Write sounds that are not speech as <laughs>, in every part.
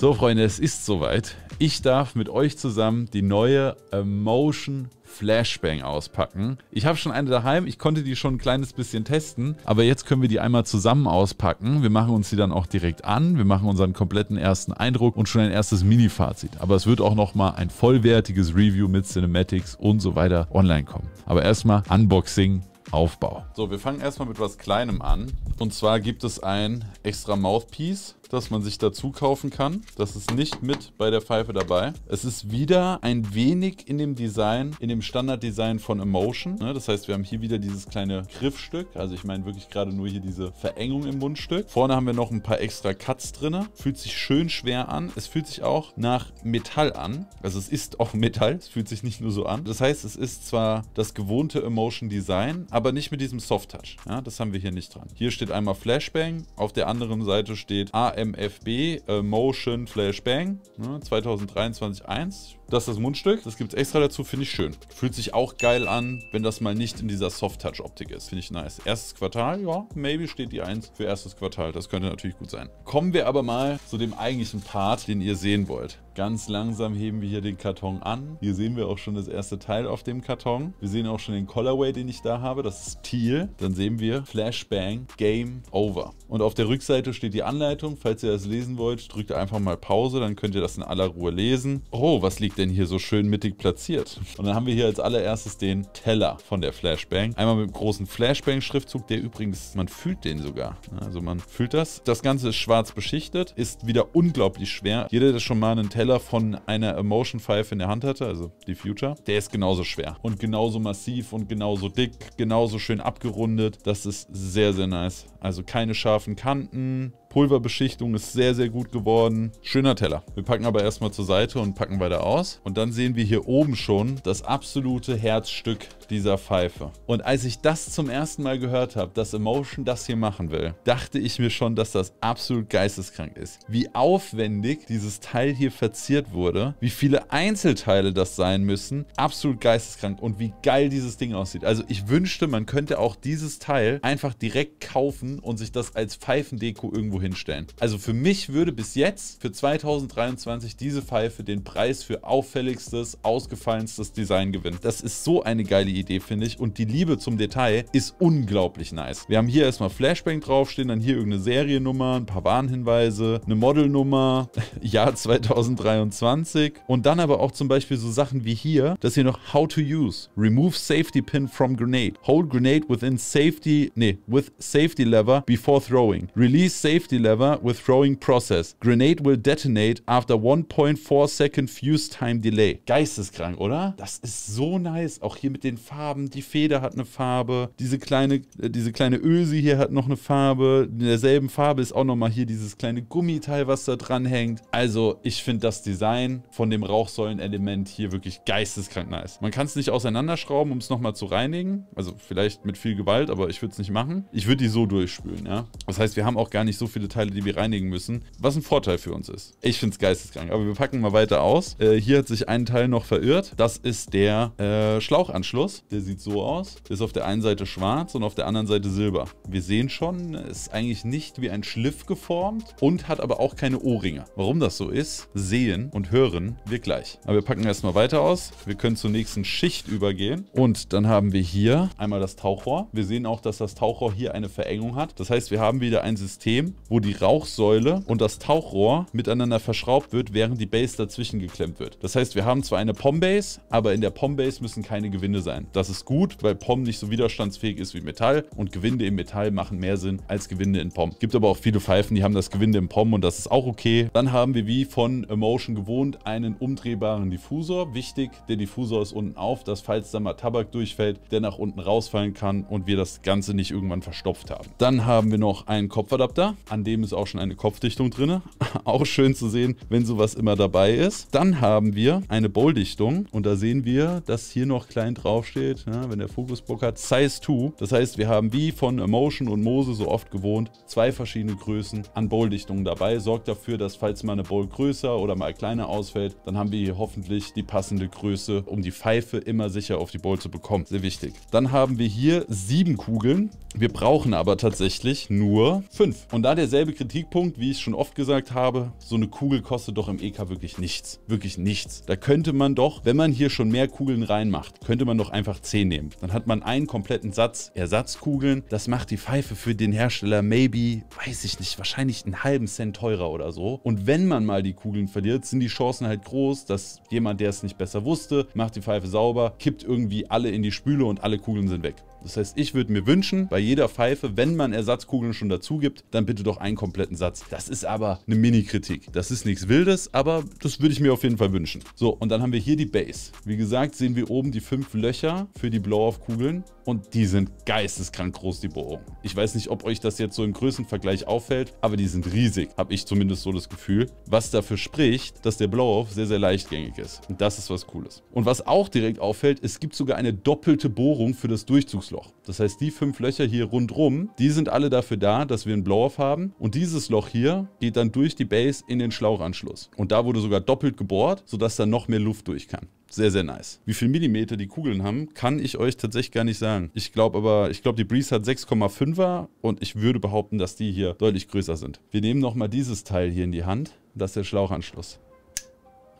So, Freunde, es ist soweit. Ich darf mit euch zusammen die neue Emotion ähm, Flashbang auspacken. Ich habe schon eine daheim, ich konnte die schon ein kleines bisschen testen, aber jetzt können wir die einmal zusammen auspacken. Wir machen uns die dann auch direkt an, wir machen unseren kompletten ersten Eindruck und schon ein erstes Mini-Fazit. Aber es wird auch nochmal ein vollwertiges Review mit Cinematics und so weiter online kommen. Aber erstmal Unboxing Aufbau. So, wir fangen erstmal mit was Kleinem an. Und zwar gibt es ein extra Mouthpiece das man sich dazu kaufen kann. Das ist nicht mit bei der Pfeife dabei. Es ist wieder ein wenig in dem Design, in dem Standarddesign von Emotion. Ne? Das heißt, wir haben hier wieder dieses kleine Griffstück. Also ich meine wirklich gerade nur hier diese Verengung im Mundstück. Vorne haben wir noch ein paar extra Cuts drin. Fühlt sich schön schwer an. Es fühlt sich auch nach Metall an. Also es ist auch Metall. Es fühlt sich nicht nur so an. Das heißt, es ist zwar das gewohnte Emotion Design, aber nicht mit diesem Soft Touch. Ja, das haben wir hier nicht dran. Hier steht einmal Flashbang. Auf der anderen Seite steht AR MFB äh, Motion Flashbang ne, 2023-1. Das ist das Mundstück. Das gibt es extra dazu, finde ich schön. Fühlt sich auch geil an, wenn das mal nicht in dieser Soft-Touch-Optik ist. Finde ich nice. Erstes Quartal, ja, maybe steht die 1 für erstes Quartal. Das könnte natürlich gut sein. Kommen wir aber mal zu dem eigentlichen Part, den ihr sehen wollt. Ganz langsam heben wir hier den Karton an. Hier sehen wir auch schon das erste Teil auf dem Karton. Wir sehen auch schon den Colorway, den ich da habe. Das ist Teal. Dann sehen wir Flashbang Game Over. Und auf der Rückseite steht die Anleitung. Falls ihr das lesen wollt, drückt einfach mal Pause. Dann könnt ihr das in aller Ruhe lesen. Oh, was liegt denn hier so schön mittig platziert? Und dann haben wir hier als allererstes den Teller von der Flashbang. Einmal mit einem großen Flashbang-Schriftzug, der übrigens, man fühlt den sogar. Also man fühlt das. Das Ganze ist schwarz beschichtet, ist wieder unglaublich schwer. Jeder, der schon mal einen Teller Pfeiler von einer Emotion 5 in der Hand hatte, also die Future, der ist genauso schwer und genauso massiv und genauso dick, genauso schön abgerundet. Das ist sehr, sehr nice. Also keine scharfen Kanten, Pulverbeschichtung ist sehr, sehr gut geworden. Schöner Teller. Wir packen aber erstmal zur Seite und packen weiter aus. Und dann sehen wir hier oben schon das absolute Herzstück dieser Pfeife. Und als ich das zum ersten Mal gehört habe, dass Emotion das hier machen will, dachte ich mir schon, dass das absolut geisteskrank ist. Wie aufwendig dieses Teil hier verziert wurde, wie viele Einzelteile das sein müssen, absolut geisteskrank und wie geil dieses Ding aussieht. Also ich wünschte, man könnte auch dieses Teil einfach direkt kaufen und sich das als Pfeifendeko irgendwo irgendwo hinstellen. Also für mich würde bis jetzt für 2023 diese Pfeife den Preis für auffälligstes, ausgefallenstes Design gewinnen. Das ist so eine geile Idee, finde ich. Und die Liebe zum Detail ist unglaublich nice. Wir haben hier erstmal Flashbang draufstehen, dann hier irgendeine Seriennummer, ein paar Warnhinweise, eine Modelnummer, <laughs> Jahr 2023 und dann aber auch zum Beispiel so Sachen wie hier, dass hier noch How to Use, Remove Safety Pin from Grenade, Hold Grenade within Safety, nee, with Safety Lever before throwing, Release Safety safety lever with throwing process. Grenade will detonate after 1.4 second fuse time delay. Geisteskrank, oder? Das ist so nice. Auch hier mit den Farben. Die Feder hat eine Farbe. Diese kleine, äh, diese kleine Öse hier hat noch eine Farbe. In derselben Farbe ist auch nochmal hier dieses kleine Gummiteil, was da dran hängt. Also, ich finde das Design von dem Rauchsäulenelement hier wirklich geisteskrank nice. Man kann es nicht auseinanderschrauben, um es nochmal zu reinigen. Also, vielleicht mit viel Gewalt, aber ich würde es nicht machen. Ich würde die so durchspülen, ja. Das heißt, wir haben auch gar nicht so viel viele Teile, die wir reinigen müssen, was ein Vorteil für uns ist. Ich finde es geisteskrank, aber wir packen mal weiter aus. Äh, hier hat sich ein Teil noch verirrt. Das ist der äh, Schlauchanschluss. Der sieht so aus. Ist auf der einen Seite schwarz und auf der anderen Seite silber. Wir sehen schon, ist eigentlich nicht wie ein Schliff geformt und hat aber auch keine O-Ringe. Warum das so ist, sehen und hören wir gleich. Aber wir packen erstmal weiter aus. Wir können zur nächsten Schicht übergehen. Und dann haben wir hier einmal das Tauchrohr. Wir sehen auch, dass das Tauchrohr hier eine Verengung hat. Das heißt, wir haben wieder ein System, wo die Rauchsäule und das Tauchrohr miteinander verschraubt wird, während die Base dazwischen geklemmt wird. Das heißt, wir haben zwar eine POM-Base, aber in der POM-Base müssen keine Gewinde sein. Das ist gut, weil POM nicht so widerstandsfähig ist wie Metall und Gewinde im Metall machen mehr Sinn als Gewinde in POM. Gibt aber auch viele Pfeifen, die haben das Gewinde im POM und das ist auch okay. Dann haben wir wie von Emotion gewohnt einen umdrehbaren Diffusor. Wichtig, der Diffusor ist unten auf, dass falls da mal Tabak durchfällt, der nach unten rausfallen kann und wir das Ganze nicht irgendwann verstopft haben. Dann haben wir noch einen Kopfadapter, an an dem ist auch schon eine Kopfdichtung drin. <laughs> auch schön zu sehen, wenn sowas immer dabei ist. Dann haben wir eine Bowl-Dichtung und da sehen wir, dass hier noch klein draufsteht, ja, ne, wenn der Fokus Bock hat, Size 2. Das heißt, wir haben wie von Emotion und Mose so oft gewohnt, zwei verschiedene Größen an Bowl-Dichtungen dabei. Sorgt dafür, dass falls mal eine Bowl größer oder mal kleiner ausfällt, dann haben wir hier hoffentlich die passende Größe, um die Pfeife immer sicher auf die Bowl zu bekommen. Sehr wichtig. Dann haben wir hier sieben Kugeln. Wir brauchen aber tatsächlich nur fünf. Und da der derselbe Kritikpunkt, wie ich es schon oft gesagt habe, so eine Kugel kostet doch im EK wirklich nichts. Wirklich nichts. Da könnte man doch, wenn man hier schon mehr Kugeln reinmacht, könnte man doch einfach 10 nehmen. Dann hat man einen kompletten Satz Ersatzkugeln. Das macht die Pfeife für den Hersteller maybe, weiß ich nicht, wahrscheinlich einen halben Cent teurer oder so. Und wenn man mal die Kugeln verliert, sind die Chancen halt groß, dass jemand, der es nicht besser wusste, macht die Pfeife sauber, kippt irgendwie alle in die Spüle und alle Kugeln sind weg. Das heißt, ich würde mir wünschen, bei jeder Pfeife, wenn man Ersatzkugeln schon dazu gibt, dann bitte doch einen kompletten Satz. Das ist aber eine Mini-Kritik. Das ist nichts Wildes, aber das würde ich mir auf jeden Fall wünschen. So, und dann haben wir hier die Base. Wie gesagt, sehen wir oben die fünf Löcher für die Blow-Off-Kugeln und die sind geisteskrank groß, die Bohrung. Ich weiß nicht, ob euch das jetzt so im Größenvergleich auffällt, aber die sind riesig, habe ich zumindest so das Gefühl, was dafür spricht, dass der Blow-Off sehr, sehr leichtgängig ist. Und das ist was Cooles. Und was auch direkt auffällt, es gibt sogar eine doppelte Bohrung für das Durchzugs Drucksloch. Das heißt, die fünf Löcher hier rundrum, die sind alle dafür da, dass wir einen Blow-Off haben. Und dieses Loch hier geht dann durch die Base in den Schlauchanschluss. Und da wurde sogar doppelt gebohrt, sodass da noch mehr Luft durch kann. Sehr, sehr nice. Wie viel Millimeter die Kugeln haben, kann ich euch tatsächlich gar nicht sagen. Ich glaube aber, ich glaube, die Breeze hat 6,5er und ich würde behaupten, dass die hier deutlich größer sind. Wir nehmen nochmal dieses Teil hier in die Hand. Das ist der Schlauchanschluss.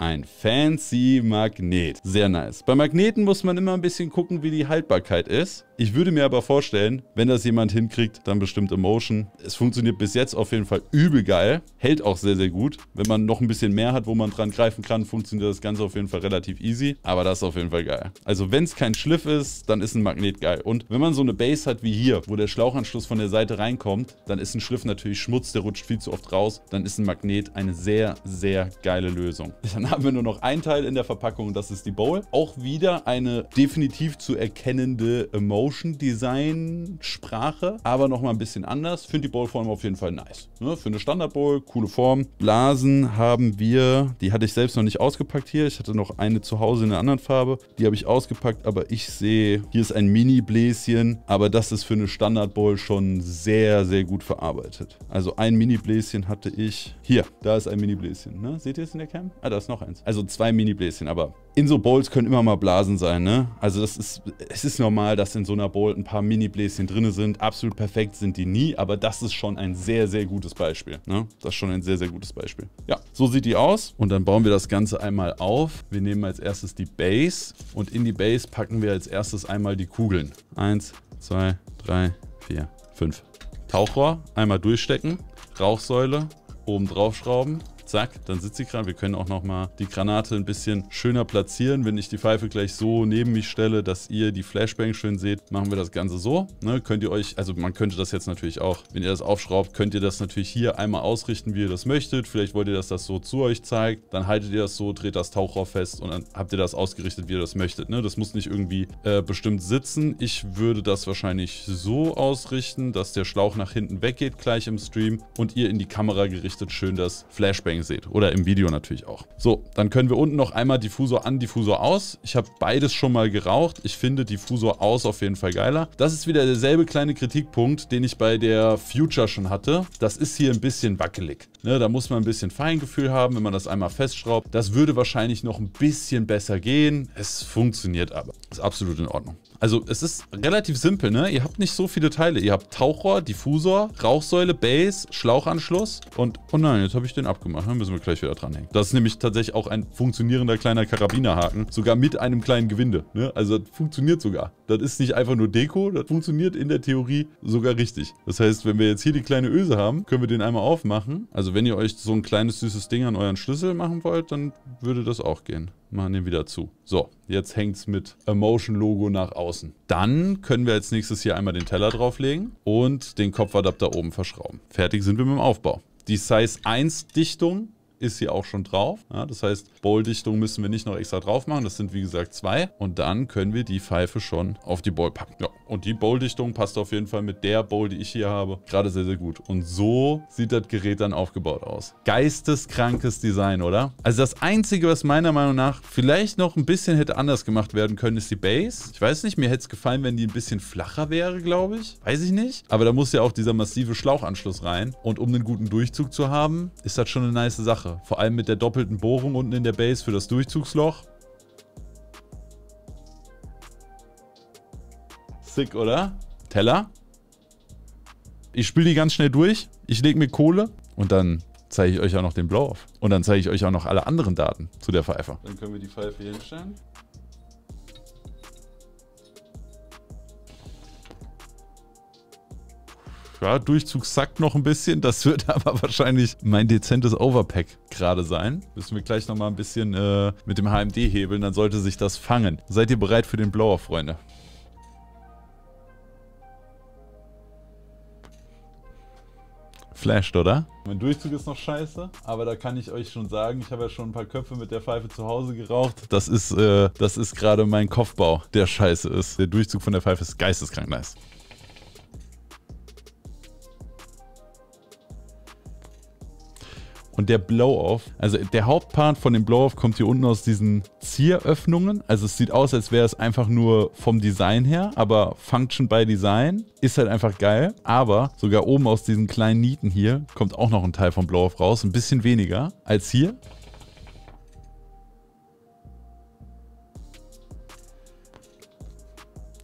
Ein fancy Magnet. Sehr nice. Bei Magneten muss man immer ein bisschen gucken, wie die Haltbarkeit ist. Ich würde mir aber vorstellen, wenn das jemand hinkriegt, dann bestimmt Emotion. Es funktioniert bis jetzt auf jeden Fall übel geil. Hält auch sehr, sehr gut. Wenn man noch ein bisschen mehr hat, wo man dran greifen kann, funktioniert das Ganze auf jeden Fall relativ easy. Aber das ist auf jeden Fall geil. Also wenn es kein Schliff ist, dann ist ein Magnet geil. Und wenn man so eine Base hat wie hier, wo der Schlauchanschluss von der Seite reinkommt, dann ist ein Schliff natürlich Schmutz, der rutscht viel zu oft raus. Dann ist ein Magnet eine sehr, sehr geile Lösung. Dann haben wir nur noch ein Teil in der Verpackung das ist die Bowl. Auch wieder eine definitiv zu erkennende Emotion Design Sprache, aber nochmal ein bisschen anders. Finde die Bowl-Form auf jeden Fall nice. Ne? Für eine Standard Bowl, coole Form. Blasen haben wir, die hatte ich selbst noch nicht ausgepackt hier. Ich hatte noch eine zu Hause in einer anderen Farbe. Die habe ich ausgepackt, aber ich sehe, hier ist ein Mini-Bläschen, aber das ist für eine Standard Bowl schon sehr, sehr gut verarbeitet. Also ein Mini-Bläschen hatte ich. Hier, da ist ein Mini-Bläschen. Ne? Seht ihr es in der Cam? Ah, da ist noch noch eins. Also zwei Mini-Bläschen, aber in so Bowls können immer mal Blasen sein, ne? Also das ist, es ist normal, dass in so einer Bowl ein paar Mini-Bläschen drin sind. Absolut perfekt sind die nie, aber das ist schon ein sehr, sehr gutes Beispiel, ne? Das ist schon ein sehr, sehr gutes Beispiel. Ja, so sieht die aus und dann bauen wir das Ganze einmal auf. Wir nehmen als erstes die Base und in die Base packen wir als erstes einmal die Kugeln. Eins, zwei, drei, vier, fünf. Tauchrohr einmal durchstecken, Rauchsäule oben draufschrauben Zack, dann sitzt die Granate. Wir können auch nochmal die Granate ein bisschen schöner platzieren. Wenn ich die Pfeife gleich so neben mich stelle, dass ihr die Flashbang schön seht, machen wir das Ganze so. Ne, könnt ihr euch, also man könnte das jetzt natürlich auch, wenn ihr das aufschraubt, könnt ihr das natürlich hier einmal ausrichten, wie ihr das möchtet. Vielleicht wollt ihr, dass das so zu euch zeigt. Dann haltet ihr das so, dreht das Tauchrohr fest und dann habt ihr das ausgerichtet, wie ihr das möchtet. Ne, das muss nicht irgendwie äh, bestimmt sitzen. Ich würde das wahrscheinlich so ausrichten, dass der Schlauch nach hinten weggeht gleich im Stream und ihr in die Kamera gerichtet schön das Flashbang Anzeigen seht. Oder im Video natürlich auch. So, dann können wir unten noch einmal Diffusor an, Diffusor aus. Ich habe beides schon mal geraucht. Ich finde Diffusor aus auf jeden Fall geiler. Das ist wieder derselbe kleine Kritikpunkt, den ich bei der Future schon hatte. Das ist hier ein bisschen wackelig. Ne, da muss man ein bisschen Feingefühl haben, wenn man das einmal festschraubt. Das würde wahrscheinlich noch ein bisschen besser gehen. Es funktioniert aber. Ist absolut in Ordnung. Also es ist relativ simpel, ne? Ihr habt nicht so viele Teile. Ihr habt Tauchrohr, Diffusor, Rauchsäule, Base, Schlauchanschluss und... Oh nein, jetzt habe ich den abgemacht. Da ne? müssen wir gleich wieder dranhängen. Das ist nämlich tatsächlich auch ein funktionierender kleiner Karabinerhaken. Sogar mit einem kleinen Gewinde. Ne? Also das funktioniert sogar. Das ist nicht einfach nur Deko. Das funktioniert in der Theorie sogar richtig. Das heißt, wenn wir jetzt hier die kleine Öse haben, können wir den einmal aufmachen. Also also wenn ihr euch so ein kleines süßes Ding an euren Schlüssel machen wollt, dann würde das auch gehen. Machen den wieder zu. So, jetzt hängt es mit Emotion-Logo nach außen. Dann können wir als nächstes hier einmal den Teller drauflegen und den Kopfadapter oben verschrauben. Fertig sind wir mit dem Aufbau. Die Size 1 Dichtung ist hier auch schon drauf. Ja, das heißt, Bowl-Dichtung müssen wir nicht noch extra drauf machen. Das sind wie gesagt zwei. Und dann können wir die Pfeife schon auf die Bowl packen. Ja, und die Bowl-Dichtung passt auf jeden Fall mit der Bowl, die ich hier habe, gerade sehr, sehr gut. Und so sieht das Gerät dann aufgebaut aus. Geisteskrankes Design, oder? Also das Einzige, was meiner Meinung nach vielleicht noch ein bisschen hätte anders gemacht werden können, ist die Base. Ich weiß nicht, mir hätte es gefallen, wenn die ein bisschen flacher wäre, glaube ich. Weiß ich nicht. Aber da muss ja auch dieser massive Schlauchanschluss rein. Und um einen guten Durchzug zu haben, ist das schon eine nice Sache. Sache. Vor allem mit der doppelten Bohrung unten in der Base für das Durchzugsloch. Sick, oder? Teller. Ich spiele die ganz schnell durch. Ich lege mir Kohle und dann zeige ich euch auch noch den Blow-Off. Und dann zeige ich euch auch noch alle anderen Daten zu der Pfeife. Dann können wir die Pfeife hier hinstellen. ja, Durchzug sackt noch ein bisschen. Das wird <laughs> aber wahrscheinlich mein dezentes Overpack gerade sein. Müssen wir gleich nochmal ein bisschen äh, mit dem HMD hebeln, dann sollte sich das fangen. Seid ihr bereit für den Blower, Freunde? Flasht, oder? Mein Durchzug ist noch scheiße, aber da kann ich euch schon sagen, ich habe ja schon ein paar Köpfe mit der Pfeife zu Hause geraucht. Das ist, äh, das ist gerade mein Kopfbau, der scheiße ist. Der Durchzug von der Pfeife ist geisteskrank nice. Und der Blow-Off, also der Hauptpart von dem Blow-Off kommt hier unten aus diesen Zieröffnungen. Also es sieht aus, als wäre es einfach nur vom Design her, aber Function by Design ist halt einfach geil. Aber sogar oben aus diesen kleinen Nieten hier kommt auch noch ein Teil vom Blow-Off raus. Ein bisschen weniger als hier.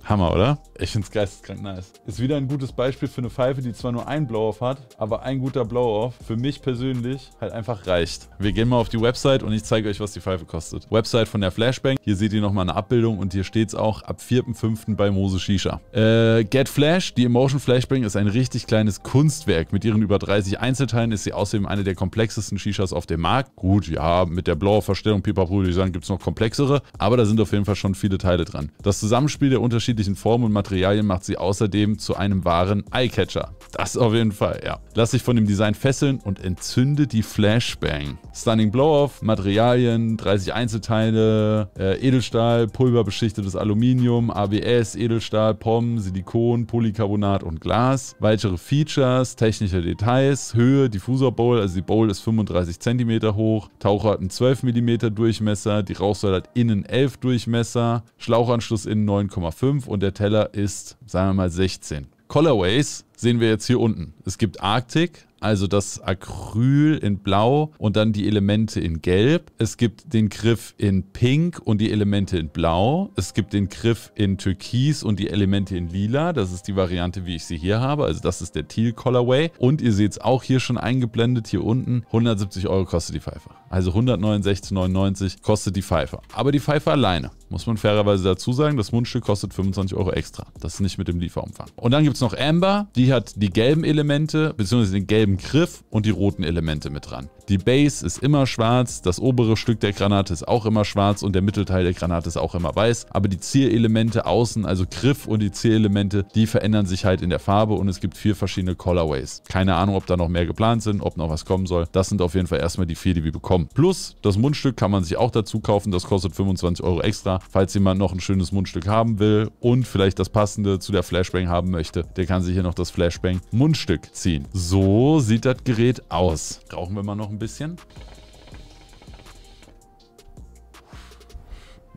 Hammer, oder? Ich finde es geisteskrank nice. Ist wieder ein gutes Beispiel für eine Pfeife, die zwar nur einen Blow-Off hat, aber ein guter Blow-Off für mich persönlich halt einfach reicht. Wir gehen mal auf die Website und ich zeige euch, was die Pfeife kostet. Website von der Flashbang. Hier seht ihr nochmal eine Abbildung und hier steht es auch ab 4.5. bei Mose Shisha. Äh, Get Flash. Die Emotion Flashbang ist ein richtig kleines Kunstwerk. Mit ihren über 30 Einzelteilen ist sie außerdem eine der komplexesten Shishas auf dem Markt. Gut, ja, mit der Blow-Off-Verstellung, Pipapo, würde ich sagen, es noch komplexere. Aber da sind auf jeden Fall schon viele Teile dran. Das Zusammenspiel der unterschiedlichen Formen und Materialien Materialien macht sie außerdem zu einem wahren Eyecatcher. Das auf jeden Fall, ja. Lass dich von dem Design fesseln und entzünde die Flashbang. Stunning Blow-Off, Materialien, 30 Einzelteile, äh, Edelstahl, pulverbeschichtetes Aluminium, ABS, Edelstahl, POM, Silikon, Polycarbonat und Glas. Weitere Features, technische Details, Höhe, Diffusor Bowl, also die Bowl ist 35 cm hoch, Taucher hat einen 12 mm Durchmesser, die Rauchsäule hat innen 11 Durchmesser, Schlauchanschluss innen 9,5 und der Teller ist, sagen wir mal, 16. Colorways sehen wir jetzt hier unten. Es gibt Arctic, also das Acryl in Blau und dann die Elemente in Gelb. Es gibt den Griff in Pink und die Elemente in Blau. Es gibt den Griff in Türkis und die Elemente in Lila. Das ist die Variante, wie ich sie hier habe. Also das ist der Teal Colorway. Und ihr seht es auch hier schon eingeblendet, hier unten. 170 Euro kostet die Pfeife. Also 169,99 kostet die Pfeife. Aber die Pfeife alleine. Muss man fairerweise dazu sagen, das Mundstück kostet 25 Euro extra. Das ist nicht mit dem Lieferumfang. Und dann gibt es noch Amber, die hat die gelben Elemente, beziehungsweise den gelben Griff und die roten Elemente mit dran. Die Base ist immer schwarz, das obere Stück der Granate ist auch immer schwarz und der Mittelteil der Granate ist auch immer weiß. Aber die Zierelemente außen, also Griff und die Zierelemente, die verändern sich halt in der Farbe und es gibt vier verschiedene Colorways. Keine Ahnung, ob da noch mehr geplant sind, ob noch was kommen soll. Das sind auf jeden Fall erstmal die vier, die wir bekommen bekommen. Plus, das Mundstück kann man sich auch dazu kaufen. Das kostet 25 Euro extra. Falls jemand noch ein schönes Mundstück haben will und vielleicht das passende zu der Flashbang haben möchte, der kann sich hier noch das Flashbang Mundstück ziehen. So sieht das Gerät aus. Rauchen wir mal noch ein bisschen.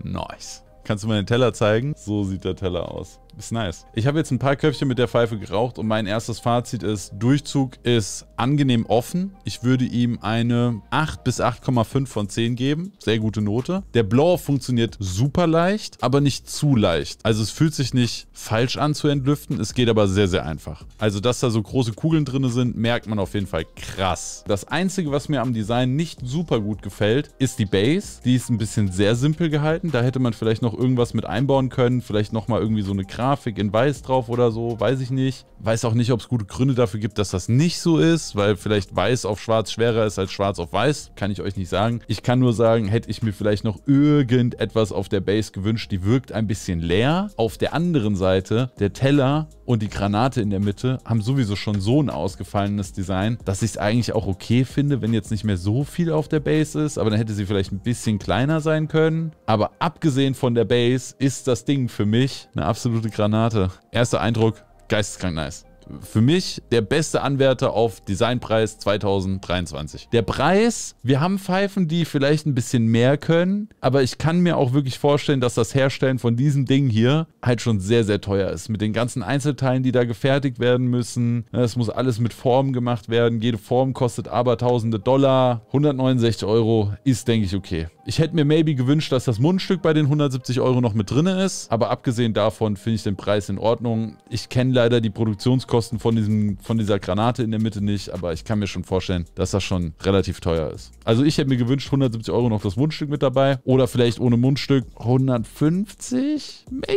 Nice. Kannst du mal den Teller zeigen? So sieht der Teller aus. Ist nice. Ich habe jetzt ein paar Köpfchen mit der Pfeife geraucht und mein erstes Fazit ist, Durchzug ist angenehm offen. Ich würde ihm eine 8 bis 8,5 von 10 geben. Sehr gute Note. Der Blow funktioniert super leicht, aber nicht zu leicht. Also es fühlt sich nicht falsch an zu entlüften. Es geht aber sehr, sehr einfach. Also dass da so große Kugeln drin sind, merkt man auf jeden Fall krass. Das Einzige, was mir am Design nicht super gut gefällt, ist die Base. Die ist ein bisschen sehr simpel gehalten. Da hätte man vielleicht noch irgendwas mit einbauen können. Vielleicht nochmal irgendwie so eine Kraft Grafik in Weiß drauf oder so, weiß ich nicht. Weiß auch nicht, ob es gute Gründe dafür gibt, dass das nicht so ist, weil vielleicht Weiß auf Schwarz schwerer ist als Schwarz auf Weiß. Kann ich euch nicht sagen. Ich kann nur sagen, hätte ich mir vielleicht noch irgendetwas auf der Base gewünscht, die wirkt ein bisschen leer. Auf der anderen Seite, der Teller und die Granate in der Mitte haben sowieso schon so ein ausgefallenes Design, dass ich es eigentlich auch okay finde, wenn jetzt nicht mehr so viel auf der Base ist, aber dann hätte sie vielleicht ein bisschen kleiner sein können. Aber abgesehen von der Base ist das Ding für mich eine absolute Granate. Erster Eindruck, geisteskrank nice. Für mich der beste Anwärter auf Designpreis 2023. Der Preis, wir haben Pfeifen, die vielleicht ein bisschen mehr können, aber ich kann mir auch wirklich vorstellen, dass das Herstellen von diesem Ding hier halt schon sehr, sehr teuer ist. Mit den ganzen Einzelteilen, die da gefertigt werden müssen. Es ne, muss alles mit Formen gemacht werden. Jede Form kostet aber tausende Dollar. 169 Euro ist, denke ich, okay. Ich hätte mir maybe gewünscht, dass das Mundstück bei den 170 Euro noch mit drin ist. Aber abgesehen davon finde ich den Preis in Ordnung. Ich kenne leider die Produktionskosten von, diesem, von dieser Granate in der Mitte nicht. Aber ich kann mir schon vorstellen, dass das schon relativ teuer ist. Also ich hätte mir gewünscht, 170 Euro noch das Mundstück mit dabei. Oder vielleicht ohne Mundstück 150? Maybe?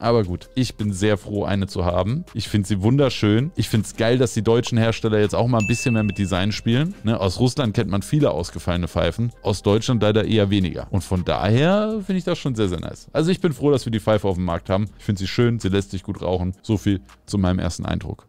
Aber gut, ich bin sehr froh, eine zu haben. Ich finde sie wunderschön. Ich finde es geil, dass die deutschen Hersteller jetzt auch mal ein bisschen mehr mit Design spielen. Ne? Aus Russland kennt man viele ausgefallene Pfeifen. Aus Deutschland leider eher, äh, eher weniger. Und von daher finde ich das schon sehr, sehr nice. Also ich bin froh, dass wir die Pfeife auf dem Markt haben. Ich finde sie schön, sie lässt sich gut rauchen. So viel zu meinem ersten Eindruck.